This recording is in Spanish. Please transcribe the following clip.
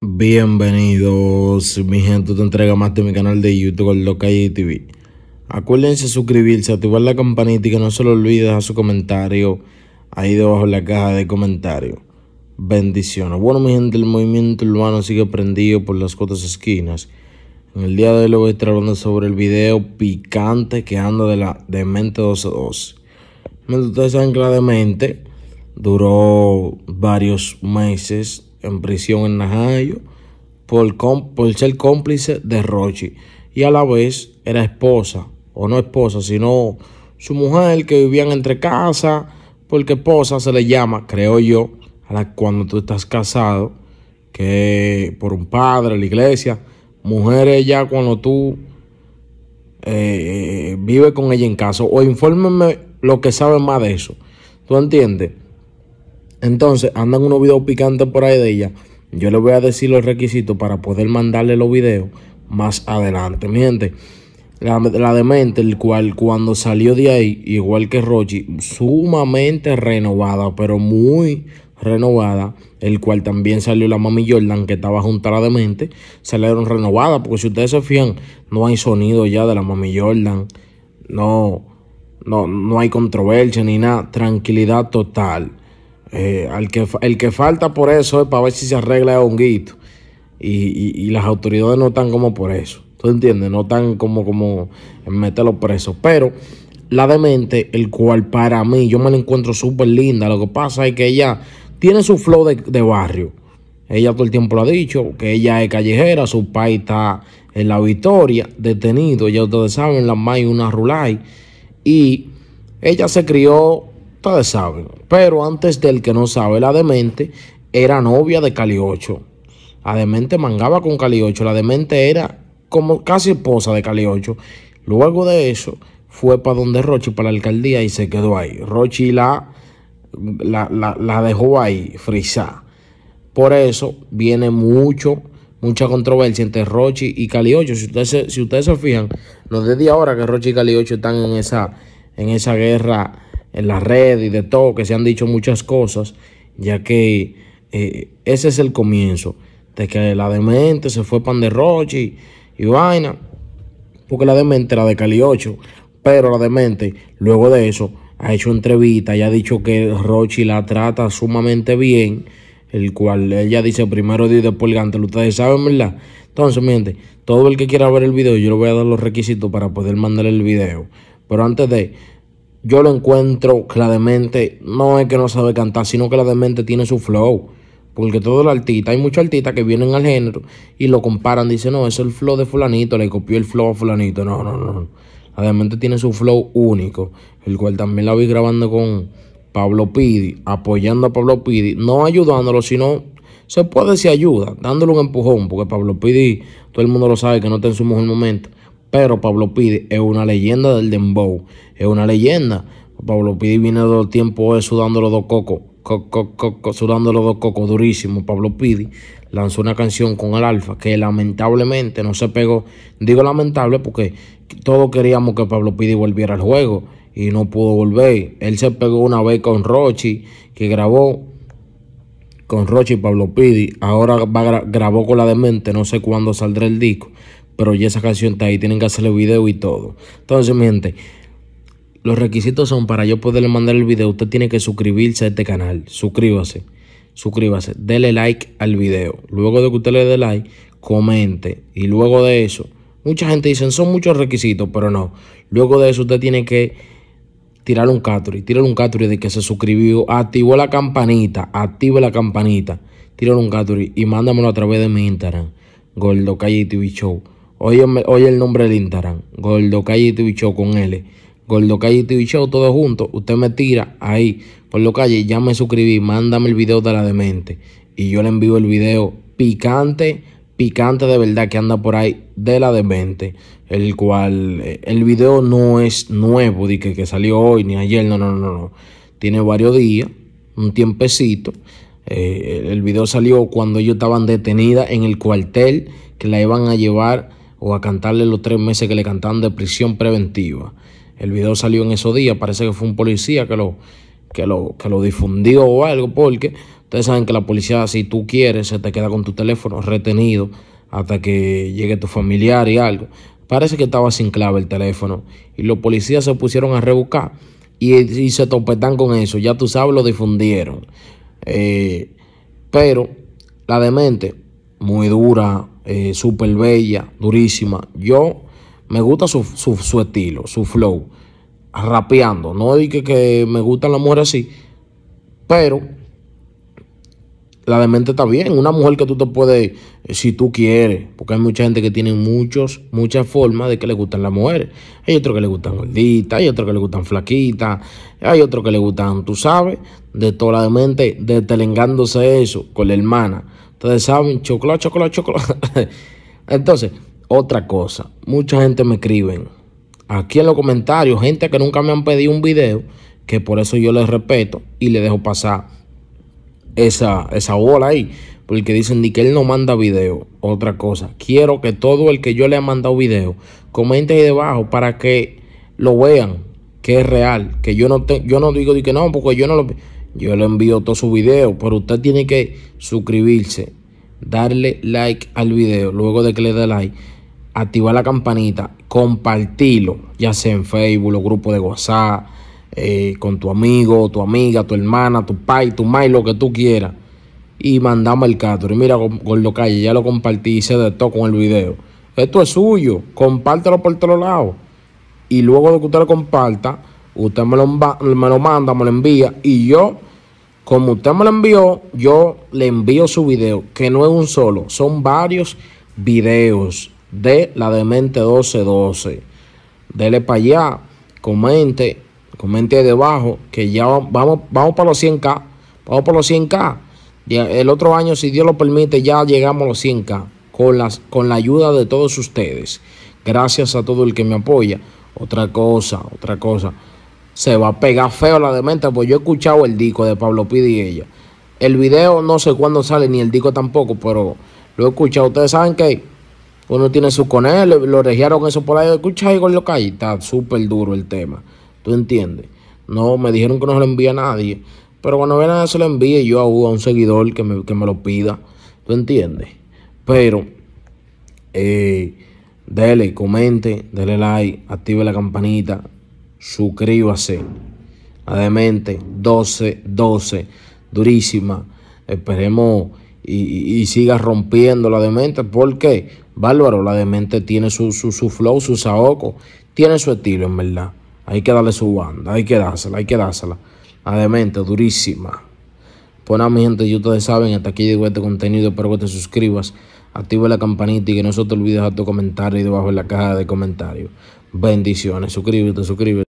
Bienvenidos, mi gente, te entrega más de mi canal de YouTube, el TV. Acuérdense suscribirse, activar la campanita y que no se lo olvide a su comentario ahí debajo en la caja de comentarios. Bendiciones. Bueno, mi gente, el movimiento urbano sigue prendido por las cuatro esquinas. En el día de hoy le voy a estar hablando sobre el video picante que anda de la Demente 1212. Ustedes saben que la Demente duró varios meses en prisión en Najayo por, por ser cómplice de Rochi y a la vez era esposa, o no esposa, sino su mujer que vivían entre casa, porque esposa se le llama, creo yo, a la cuando tú estás casado, que por un padre, la iglesia mujeres ya cuando tú eh, eh, vives con ella en casa, o infórmenme lo que saben más de eso. ¿Tú entiendes? Entonces, andan unos videos picantes por ahí de ella. Yo les voy a decir los requisitos para poder mandarle los videos más adelante. Mi gente, la, la demente, el cual cuando salió de ahí, igual que Rochi, sumamente renovada, pero muy renovada, el cual también salió la Mami Jordan, que estaba juntada de mente, salieron renovada porque si ustedes se fían, no hay sonido ya de la Mami Jordan, no, no, no hay controversia ni nada, tranquilidad total. Eh, al que, el que falta por eso es para ver si se arregla el honguito. Y, y, las autoridades no están como por eso. ¿Tú entiendes? No están como, como en meterlo preso. Pero la demente, el cual para mí, yo me la encuentro súper linda. Lo que pasa es que ella tiene su flow de, barrio. Ella todo el tiempo lo ha dicho, que ella es callejera, su pai está en la victoria, detenido, ya ustedes saben, la May una Rulay. Y ella se crió, ustedes saben, pero antes del que no sabe, la demente era novia de 8. La demente mangaba con Cali 8. la demente era como casi esposa de Cali 8. Luego de eso, fue para donde Rochi, para la alcaldía, y se quedó ahí. Rochi la la, dejó ahí, frisada. Por eso viene mucho, mucha controversia entre Rochi y Cali Si ustedes si ustedes se fijan, no desde ahora que Rochi y Cali 8... están en esa, en esa guerra en la red y de todo, que se han dicho muchas cosas, ya que eh, ese es el comienzo de que la demente se fue pan de Rochi y, vaina, porque la demente era de Cali 8... pero la demente luego de eso ha hecho entrevista y ha dicho que Rochi la trata sumamente bien, el cual ella dice primero Dios y después el Ustedes saben, ¿verdad? Entonces, miente. todo el que quiera ver el video, yo le voy a dar los requisitos para poder mandar el video. Pero antes de, yo lo encuentro que la demente no es que no sabe cantar, sino que la demente tiene su flow. Porque todo el artista, hay muchos artistas que vienen al género y lo comparan, dicen, no, es el flow de fulanito, le copió el flow a fulanito. No, no, no. Además tiene su flow único, el cual también la vi grabando con Pablo Pidi, apoyando a Pablo Pidi, no ayudándolo, sino se puede decir ayuda, dándole un empujón, porque Pablo Pidi, todo el mundo lo sabe que no está en su mejor momento, pero Pablo Pidi es una leyenda del dembow, es una leyenda. Pablo Pidi viene todo el tiempo eso dos cocos sudando los dos cocos durísimo, Pablo Pidi lanzó una canción con el Alfa que lamentablemente no se pegó. Digo lamentable porque todos queríamos que Pablo Pidi volviera al juego y no pudo volver. Él se pegó una vez con Rochi, que grabó con Rochi y Pablo Pidi. Ahora grabó con la demente, no sé cuándo saldrá el disco, pero ya esa canción está ahí, tienen que hacerle video y todo. Entonces, mi gente. Los requisitos son para yo poderle mandar el video, usted tiene que suscribirse a este canal. Suscríbase, suscríbase, dele like al video. Luego de que usted le dé like, comente. Y luego de eso, mucha gente dice, son muchos requisitos, pero no. Luego de eso usted tiene que tirar un y tirar un catory de que se suscribió, activó la campanita, active la campanita, tirar un catory y mándamelo a través de mi Instagram, Gordo Calle TV Show. Oye, oye el nombre del Instagram, Gordo Calle TV Show con L. Gordo Calle y TV Show, todo junto. Usted me tira ahí por lo calle, ya me suscribí, mándame el video de la demente. Y yo le envío el video picante, picante de verdad que anda por ahí de la demente. El cual, eh, el video no es nuevo, di que, salió hoy ni ayer, no, no, no, no. Tiene varios días, un tiempecito. Eh, el video salió cuando ellos estaban detenidas en el cuartel que la iban a llevar o a cantarle los tres meses que le cantaban de prisión preventiva. El video salió en esos días, parece que fue un policía que lo, lo, que lo difundió o algo, porque ustedes saben que la policía, si tú quieres, se te queda con tu teléfono retenido hasta que llegue tu familiar y algo. Parece que estaba sin clave el teléfono y los policías se pusieron a rebuscar y, se topetan con eso. Ya tú sabes, lo difundieron. Eh, pero la demente, muy dura, eh, súper bella, durísima. Yo me gusta su, estilo, su flow, rapeando. No dije que, me gustan las mujeres así, pero la demente está bien. Una mujer que tú te puedes, eh, si tú quieres, porque hay mucha gente que tiene muchos, muchas formas de que le gustan las mujeres. Hay otro que le gustan gorditas, hay otros que le gustan flaquitas, hay otro que le gustan, tú sabes, de toda la de mente, eso con la hermana. Ustedes saben, chocolate, chocolate, chocolate. Entonces, otra cosa, mucha gente me escriben aquí en los comentarios, gente que nunca me han pedido un video, que por eso yo les respeto y le dejo pasar esa, esa bola ahí. Porque dicen ni que él no manda video. Otra cosa, quiero que todo el que yo le ha mandado video comente ahí debajo para que lo vean, que es real. Que yo no, yo no digo que no, porque yo no lo. Yo le envío todo su video, pero usted tiene que suscribirse, darle like al video, luego de que le dé like activar la campanita, compartirlo, ya sea en Facebook, los grupo de WhatsApp, eh, con tu amigo, tu amiga, tu hermana, tu pai, tu mai, lo que tú quieras. Y mandamos el cator. Y mira, Gordo Calle, ya lo compartí, hice de todo con el video. Esto es suyo, compártelo por todos lados. Y luego de que usted lo comparta, usted me lo, me lo manda, me lo envía. Y yo, como usted me lo envió, yo le envío su video, que no es un solo, son varios videos de la Demente 1212. Dele para allá, comente, comente debajo que ya vamos, vamos para los 100K. Vamos para los 100K. El otro año, si Dios lo permite, ya llegamos a los 100K con, las, con la ayuda de todos ustedes. Gracias a todo el que me apoya. Otra cosa, otra cosa. Se va a pegar feo la demente, pues yo he escuchado el disco de Pablo Pidi y ella. El video no sé cuándo sale, ni el disco tampoco, pero lo he escuchado. Ustedes saben que uno tiene su con lo, lo regiaron eso por ahí. Escucha ahí con lo que hay. Está súper duro el tema. ¿Tú entiendes? No, me dijeron que no se lo envía a nadie. Pero cuando vean a se lo envíe yo a, un seguidor que me, que me lo pida. ¿Tú entiendes? Pero, eh, dele, comente, dele like, active la campanita, suscríbase. Ademente, 12, 12, durísima. Esperemos y, sigas siga rompiendo la demente, qué? Bárbaro, la demente tiene su, flow, su saoco, tiene su estilo en verdad. Hay que darle su banda, hay que dársela, hay que dársela. La demente, durísima. Pues a mi gente, y ustedes saben, hasta aquí llegó este contenido, espero que te suscribas, activa la campanita y que no se te olvide dejar tu comentario debajo en la caja de comentarios. Bendiciones, suscríbete, suscríbete.